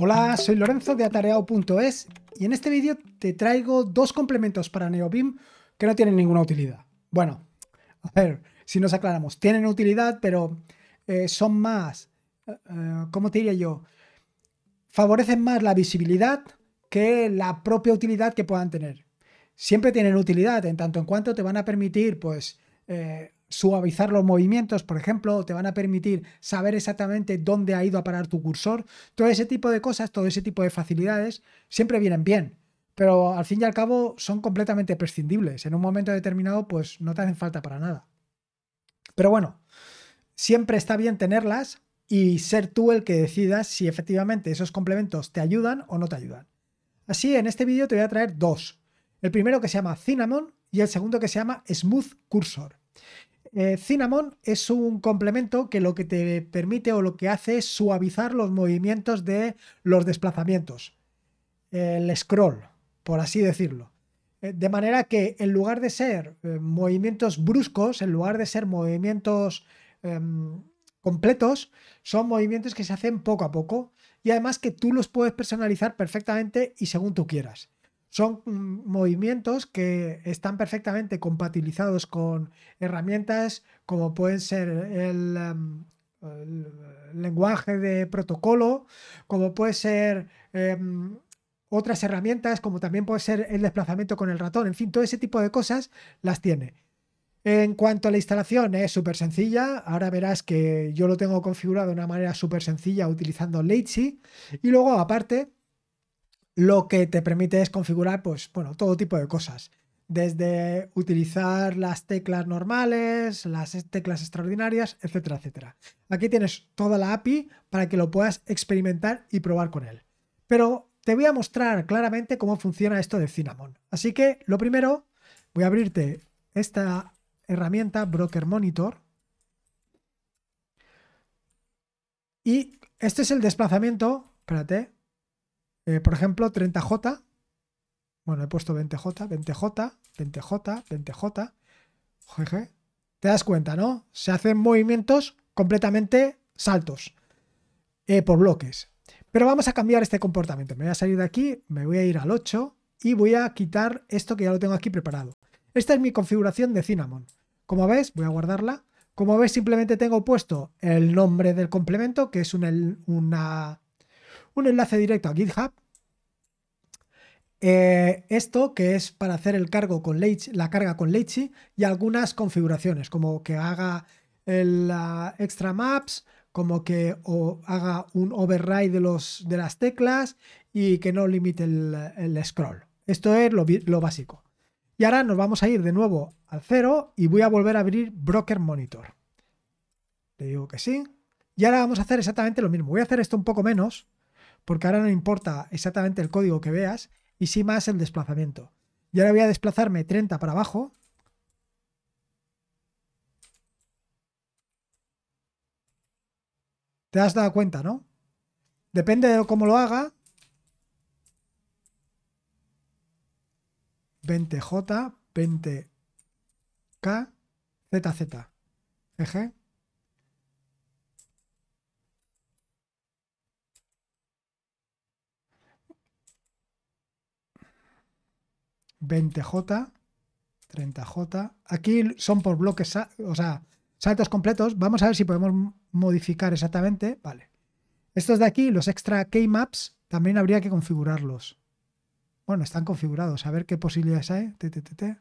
Hola, soy Lorenzo de atareado.es y en este vídeo te traigo dos complementos para NeoBIM que no tienen ninguna utilidad. Bueno, a ver, si nos aclaramos, tienen utilidad, pero eh, son más, eh, eh, ¿cómo te diría yo? Favorecen más la visibilidad que la propia utilidad que puedan tener. Siempre tienen utilidad, en tanto en cuanto te van a permitir, pues, eh, suavizar los movimientos, por ejemplo, te van a permitir saber exactamente dónde ha ido a parar tu cursor. Todo ese tipo de cosas, todo ese tipo de facilidades, siempre vienen bien. Pero al fin y al cabo son completamente prescindibles. En un momento determinado, pues no te hacen falta para nada. Pero bueno, siempre está bien tenerlas y ser tú el que decidas si efectivamente esos complementos te ayudan o no te ayudan. Así, en este vídeo te voy a traer dos. El primero que se llama Cinnamon y el segundo que se llama Smooth Cursor. Eh, Cinnamon es un complemento que lo que te permite o lo que hace es suavizar los movimientos de los desplazamientos. El scroll, por así decirlo. Eh, de manera que en lugar de ser eh, movimientos bruscos, en lugar de ser movimientos em, completos, son movimientos que se hacen poco a poco y además que tú los puedes personalizar perfectamente y según tú quieras son movimientos que están perfectamente compatibilizados con herramientas como pueden ser el, em, lenguaje de protocolo, como puede ser em, otras herramientas, como también puede ser el desplazamiento con el ratón, en fin, todo ese tipo de cosas las tiene. En cuanto a la instalación, es súper sencilla. Ahora verás que yo lo tengo configurado de una manera súper sencilla utilizando Lazy Y luego, aparte, lo que te permite es configurar, pues, bueno, todo tipo de cosas. Desde utilizar las teclas normales, las teclas extraordinarias, etcétera, etcétera. Aquí tienes toda la API para que lo puedas experimentar y probar con él. Pero te voy a mostrar claramente cómo funciona esto de Cinnamon. Así que lo primero, voy a abrirte esta herramienta Broker Monitor. Y este es el desplazamiento. Espérate, eh, por ejemplo, 30J. Bueno, he puesto 20J, 20J, 20J, 20J. Jeje. Te das cuenta, ¿no? Se hacen movimientos completamente saltos eh, por bloques. Pero vamos a cambiar este comportamiento. Me voy a salir de aquí, me voy a ir al 8 y voy a quitar esto que ya lo tengo aquí preparado. Esta es mi configuración de Cinnamon. Como ves, voy a guardarla. Como ves, simplemente tengo puesto el nombre del complemento, que es una un enlace directo a GitHub. Eh, esto que es para hacer el cargo con la carga con Leichi y algunas configuraciones, como que haga el extra maps, como que haga un override de, los, de las teclas y que no limite el, scroll. Esto es lo, lo básico. Y ahora nos vamos a ir de nuevo al cero y voy a volver a abrir Broker Monitor. Le digo que sí. Y ahora vamos a hacer exactamente lo mismo. Voy a hacer esto un poco menos porque ahora no importa exactamente el código que veas y sí más el desplazamiento. Y ahora voy a desplazarme 30 para abajo. Te has dado cuenta, ¿no? Depende de cómo lo haga. 20J, 20K, ZZ. Eje. 20J, 30J. Aquí son por bloques, o sea, saltos completos. Vamos a ver si podemos modificar exactamente. Vale. Estos de aquí, los extra maps también habría que configurarlos. Bueno, están configurados. A ver qué posibilidades hay. T,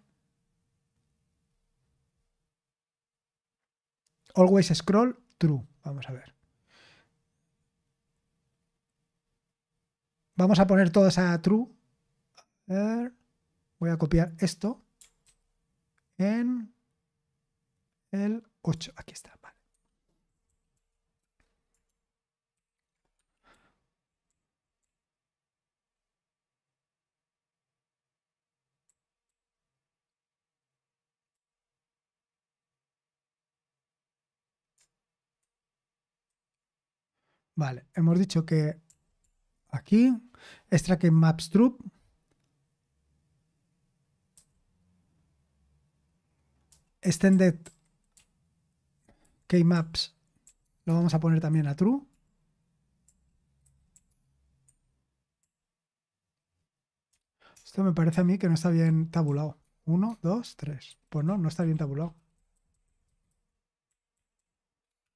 Always scroll true. Vamos a ver. Vamos a poner todas a true. A ver voy a copiar esto en el 8. Aquí está, vale. hemos dicho que aquí, extra que maps troop, Extended k-maps lo vamos a poner también a true. Esto me parece a mí que no está bien tabulado. 1, 2, 3. Pues no, no está bien tabulado.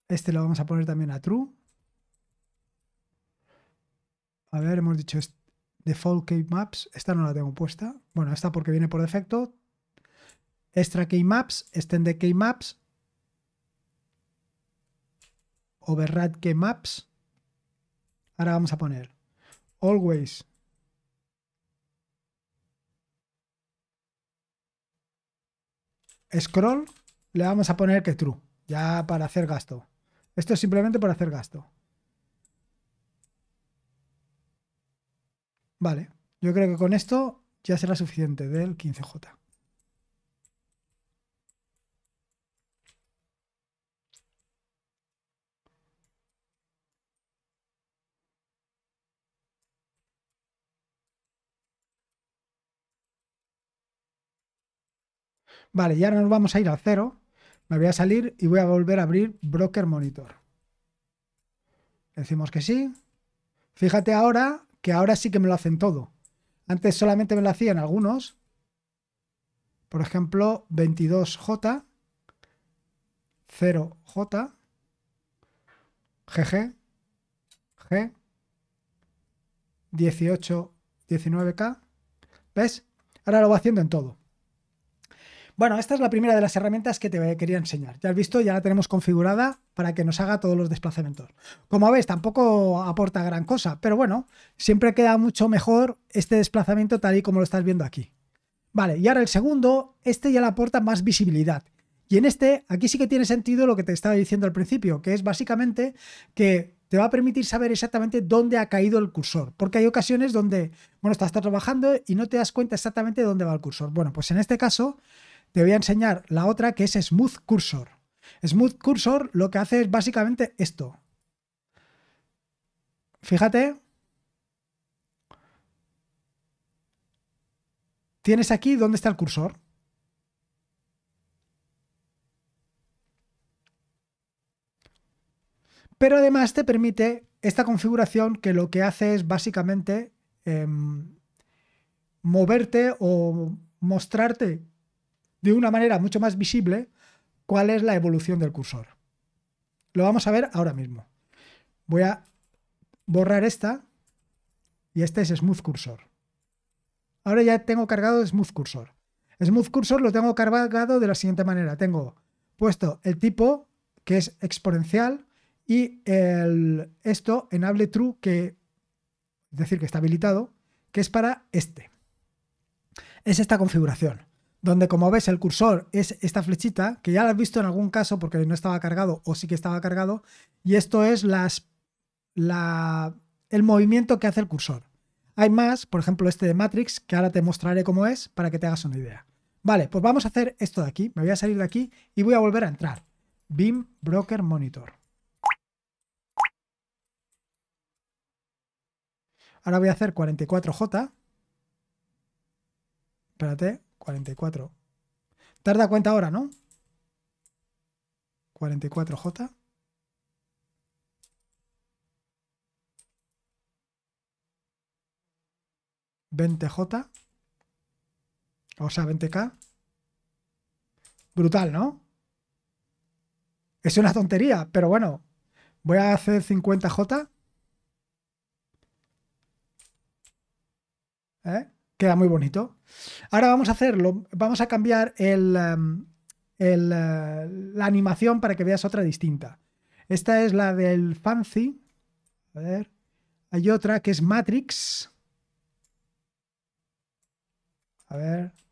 Este lo vamos a poner también a true. A ver, hemos dicho default key maps. Esta no la tengo puesta. Bueno, esta porque viene por defecto. Extra maps Extended Keymaps, Override Keymaps. Ahora vamos a poner Always. Scroll, le vamos a poner que true, ya para hacer gasto. Esto es simplemente para hacer gasto. Vale, yo creo que con esto ya será suficiente del 15J. Vale, ya ahora nos vamos a ir al cero. Me voy a salir y voy a volver a abrir Broker Monitor. Decimos que sí. Fíjate ahora que ahora sí que me lo hacen todo. Antes solamente me lo hacían algunos. Por ejemplo, 22J, 0J, GG, G, 18, 19K. ¿Ves? Ahora lo va haciendo en todo. Bueno, esta es la primera de las herramientas que te quería enseñar. Ya has visto, ya la tenemos configurada para que nos haga todos los desplazamientos. Como ves, tampoco aporta gran cosa, pero bueno, siempre queda mucho mejor este desplazamiento tal y como lo estás viendo aquí. Vale, y ahora el segundo, este ya le aporta más visibilidad. Y en este, aquí sí que tiene sentido lo que te estaba diciendo al principio, que es básicamente que te va a permitir saber exactamente dónde ha caído el cursor, porque hay ocasiones donde, bueno, estás trabajando y no te das cuenta exactamente dónde va el cursor. Bueno, pues en este caso, te voy a enseñar la otra que es Smooth Cursor. Smooth Cursor lo que hace es básicamente esto. Fíjate. Tienes aquí dónde está el cursor. Pero además te permite esta configuración que lo que hace es básicamente em, moverte o mostrarte de una manera mucho más visible cuál es la evolución del cursor. Lo vamos a ver ahora mismo. Voy a borrar esta y este es Smooth Cursor. Ahora ya tengo cargado Smooth Cursor. Smooth Cursor lo tengo cargado de la siguiente manera. Tengo puesto el tipo que es exponencial y el, esto enable true que es decir que está habilitado, que es para este. Es esta configuración donde como ves el cursor es esta flechita, que ya la has visto en algún caso porque no estaba cargado o sí que estaba cargado, y esto es las, la, el movimiento que hace el cursor. Hay más, por ejemplo este de Matrix, que ahora te mostraré cómo es para que te hagas una idea. Vale, pues vamos a hacer esto de aquí, me voy a salir de aquí y voy a volver a entrar. BIM Broker Monitor. Ahora voy a hacer 44J. Espérate, 44. tarda cuenta ahora, no? 44J. ¿20J? O sea, 20K. Brutal, ¿no? Es una tontería, pero bueno. Voy a hacer 50J. ¿Eh? Queda muy bonito. Ahora vamos a hacerlo, vamos a cambiar el, em, eh, la animación para que veas otra distinta. Esta es la del Fancy. A ver. Hay otra que es Matrix. A ver.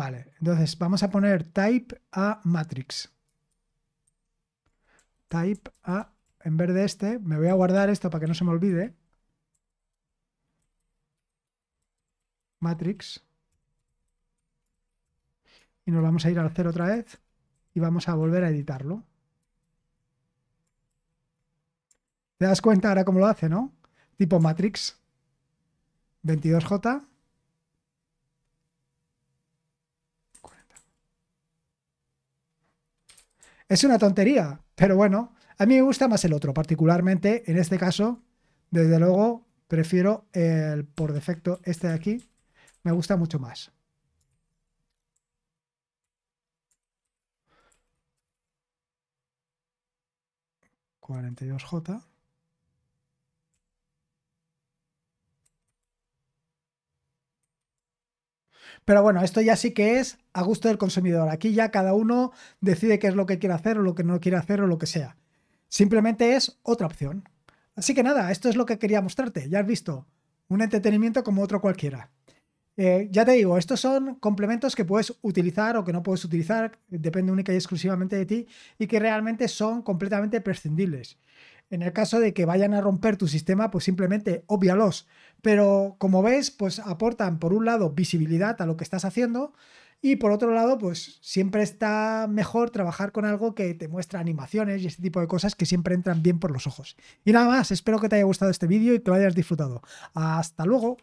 Vale, entonces vamos a poner type a matrix. Type a, en vez de este, me voy a guardar esto para que no se me olvide. Matrix. Y nos vamos a ir al hacer otra vez y vamos a volver a editarlo. ¿Te das cuenta ahora cómo lo hace, no? Tipo matrix. 22J. Es una tontería, pero bueno, a mí me gusta más el otro, particularmente en este caso, desde luego, prefiero el por defecto este de aquí, me gusta mucho más. ¿42J? Pero bueno, esto ya sí que es a gusto del consumidor. Aquí ya cada uno decide qué es lo que quiere hacer o lo que no quiere hacer o lo que sea. Simplemente es otra opción. Así que nada, esto es lo que quería mostrarte. Ya has visto, un entretenimiento como otro cualquiera. Eh, ya te digo, estos son complementos que puedes utilizar o que no puedes utilizar, depende única y exclusivamente de ti, y que realmente son completamente prescindibles. En el caso de que vayan a romper tu sistema, pues simplemente obvialos. Pero como ves, pues aportan por un lado visibilidad a lo que estás haciendo y por otro lado, pues siempre está mejor trabajar con algo que te muestra animaciones y este tipo de cosas que siempre entran bien por los ojos. Y nada más, espero que te haya gustado este vídeo y que lo hayas disfrutado. Hasta luego.